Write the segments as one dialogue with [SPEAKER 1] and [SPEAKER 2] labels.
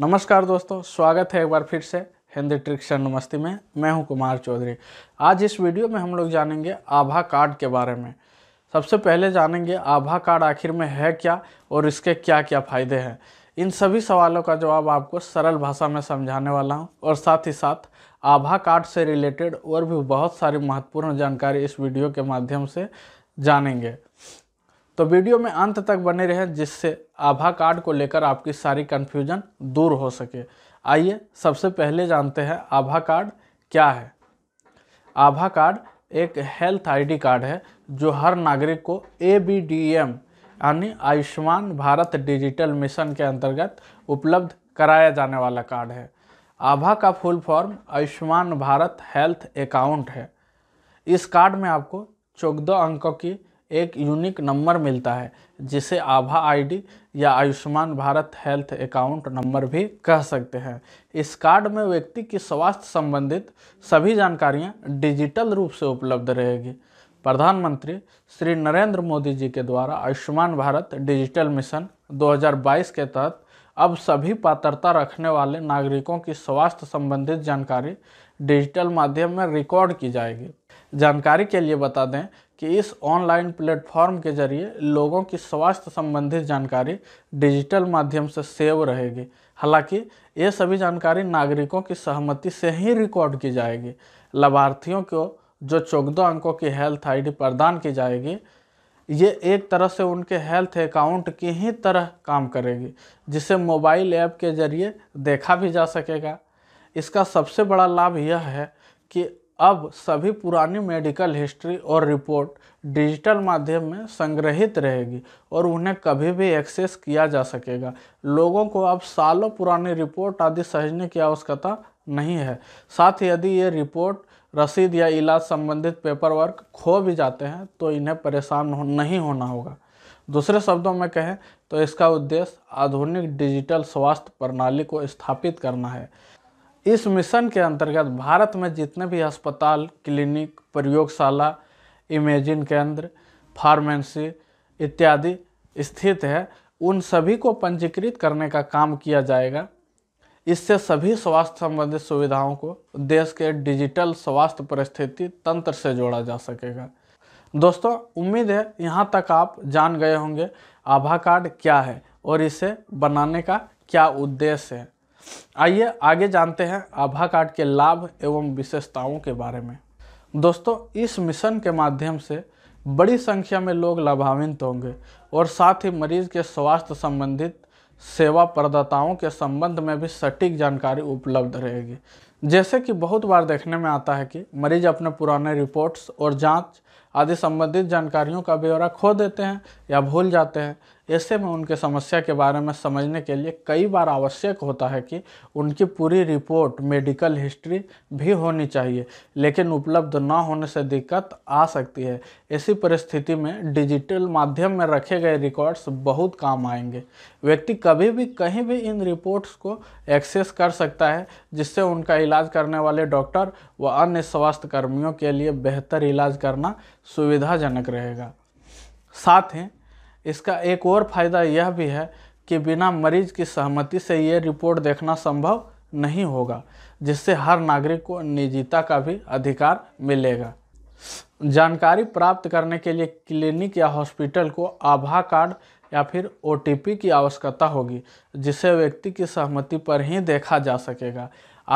[SPEAKER 1] नमस्कार दोस्तों स्वागत है एक बार फिर से हिंदी ट्रिक्स एंड नमस्ती में मैं हूं कुमार चौधरी आज इस वीडियो में हम लोग जानेंगे आभा कार्ड के बारे में सबसे पहले जानेंगे आभा कार्ड आखिर में है क्या और इसके क्या क्या फ़ायदे हैं इन सभी सवालों का जवाब आपको सरल भाषा में समझाने वाला हूँ और साथ ही साथ आभा कार्ड से रिलेटेड और भी बहुत सारी महत्वपूर्ण जानकारी इस वीडियो के माध्यम से जानेंगे तो वीडियो में अंत तक बने रहें जिससे आभा कार्ड को लेकर आपकी सारी कन्फ्यूजन दूर हो सके आइए सबसे पहले जानते हैं आभा कार्ड क्या है आभा कार्ड एक हेल्थ आईडी कार्ड है जो हर नागरिक को ए बी डी एम यानी आयुष्मान भारत डिजिटल मिशन के अंतर्गत उपलब्ध कराया जाने वाला कार्ड है आभा का full form Ayushman Bharat health account है इस कार्ड में आपको चौदह अंकों की एक यूनिक नंबर मिलता है जिसे आभा आईडी या Ayushman Bharat health account number भी कह सकते हैं इस कार्ड में व्यक्ति की स्वास्थ्य संबंधित सभी जानकारियां डिजिटल रूप से उपलब्ध रहेगी प्रधानमंत्री श्री नरेंद्र मोदी जी के द्वारा आयुष्मान भारत डिजिटल मिशन 2022 के तहत अब सभी पात्रता रखने वाले नागरिकों की स्वास्थ्य संबंधित जानकारी डिजिटल माध्यम में रिकॉर्ड की जाएगी जानकारी के लिए बता दें कि इस ऑनलाइन प्लेटफॉर्म के जरिए लोगों की स्वास्थ्य संबंधित जानकारी डिजिटल माध्यम से सेव रहेगी हालांकि ये सभी जानकारी नागरिकों की सहमति से ही रिकॉर्ड की जाएगी लाभार्थियों को जो चौदह अंकों की हेल्थ आईडी प्रदान की जाएगी ये एक तरह से उनके हेल्थ अकाउंट की ही तरह काम करेगी जिसे मोबाइल ऐप के जरिए देखा भी जा सकेगा इसका सबसे बड़ा लाभ यह है कि अब सभी पुरानी मेडिकल हिस्ट्री और रिपोर्ट डिजिटल माध्यम में संग्रहित रहेगी और उन्हें कभी भी एक्सेस किया जा सकेगा लोगों को अब सालों पुरानी रिपोर्ट आदि सहजने की आवश्यकता नहीं है साथ ही यदि ये रिपोर्ट रसीद या इलाज संबंधित पेपर वर्क खो भी जाते हैं तो इन्हें परेशान हो, नहीं होना होगा दूसरे शब्दों में कहें तो इसका उद्देश्य आधुनिक डिजिटल स्वास्थ्य प्रणाली को स्थापित करना है इस मिशन के अंतर्गत भारत में जितने भी अस्पताल क्लिनिक प्रयोगशाला इमेजिंग केंद्र फार्मेंसी इत्यादि स्थित है उन सभी को पंजीकृत करने का काम किया जाएगा इससे सभी स्वास्थ्य संबंधित सुविधाओं को देश के डिजिटल स्वास्थ्य परिस्थिति तंत्र से जोड़ा जा सकेगा दोस्तों उम्मीद है यहाँ तक आप जान गए होंगे आभा कार्ड क्या है और इसे बनाने का क्या उद्देश्य है आइए आगे जानते हैं आभा कार्ड के लाभ एवं विशेषताओं के बारे में दोस्तों इस मिशन के माध्यम से बड़ी संख्या में लोग लाभान्वित होंगे और साथ ही मरीज के स्वास्थ्य संबंधित सेवा प्रदाताओं के संबंध में भी सटीक जानकारी उपलब्ध रहेगी जैसे कि बहुत बार देखने में आता है कि मरीज अपने पुराने रिपोर्ट्स और जांच आदि संबंधित जानकारियों का ब्यौरा खो देते हैं या भूल जाते हैं ऐसे में उनके समस्या के बारे में समझने के लिए कई बार आवश्यक होता है कि उनकी पूरी रिपोर्ट मेडिकल हिस्ट्री भी होनी चाहिए लेकिन उपलब्ध न होने से दिक्कत आ सकती है ऐसी परिस्थिति में डिजिटल माध्यम में रखे गए रिकॉर्ड्स बहुत काम आएंगे व्यक्ति कभी भी कहीं भी इन रिपोर्ट्स को एक्सेस कर सकता है जिससे उनका इलाज करने वाले डॉक्टर व अन्य स्वास्थ्य कर्मियों के लिए बेहतर इलाज करना सुविधाजनक रहेगा साथ ही इसका एक और फ़ायदा यह भी है कि बिना मरीज की सहमति से ये रिपोर्ट देखना संभव नहीं होगा जिससे हर नागरिक को निजीता का भी अधिकार मिलेगा जानकारी प्राप्त करने के लिए क्लिनिक या हॉस्पिटल को आभा कार्ड या फिर ओ की आवश्यकता होगी जिसे व्यक्ति की सहमति पर ही देखा जा सकेगा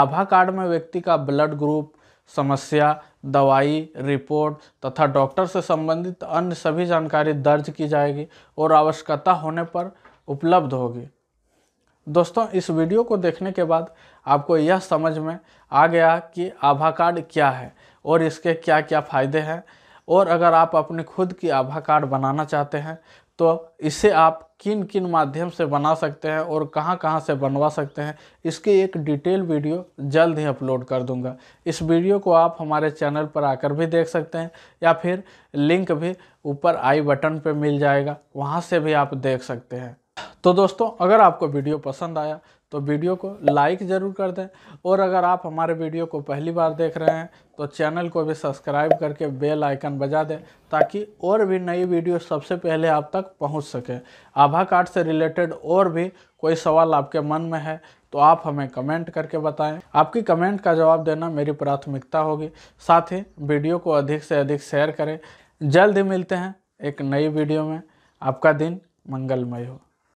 [SPEAKER 1] आभा कार्ड में व्यक्ति का ब्लड ग्रुप समस्या दवाई रिपोर्ट तथा डॉक्टर से संबंधित अन्य सभी जानकारी दर्ज की जाएगी और आवश्यकता होने पर उपलब्ध होगी दोस्तों इस वीडियो को देखने के बाद आपको यह समझ में आ गया कि आभा कार्ड क्या है और इसके क्या क्या फ़ायदे हैं और अगर आप अपनी खुद की आभा कार्ड बनाना चाहते हैं तो इसे आप किन किन माध्यम से बना सकते हैं और कहां कहां से बनवा सकते हैं इसकी एक डिटेल वीडियो जल्द ही अपलोड कर दूंगा इस वीडियो को आप हमारे चैनल पर आकर भी देख सकते हैं या फिर लिंक भी ऊपर आई बटन पर मिल जाएगा वहां से भी आप देख सकते हैं तो दोस्तों अगर आपको वीडियो पसंद आया तो वीडियो को लाइक ज़रूर कर दें और अगर आप हमारे वीडियो को पहली बार देख रहे हैं तो चैनल को भी सब्सक्राइब करके बेल आइकन बजा दें ताकि और भी नई वीडियो सबसे पहले आप तक पहुंच सके आभा कार्ड से रिलेटेड और भी कोई सवाल आपके मन में है तो आप हमें कमेंट करके बताएं आपकी कमेंट का जवाब देना मेरी प्राथमिकता होगी साथ ही वीडियो को अधिक से अधिक शेयर करें जल्द ही मिलते हैं एक नई वीडियो में आपका दिन मंगलमय हो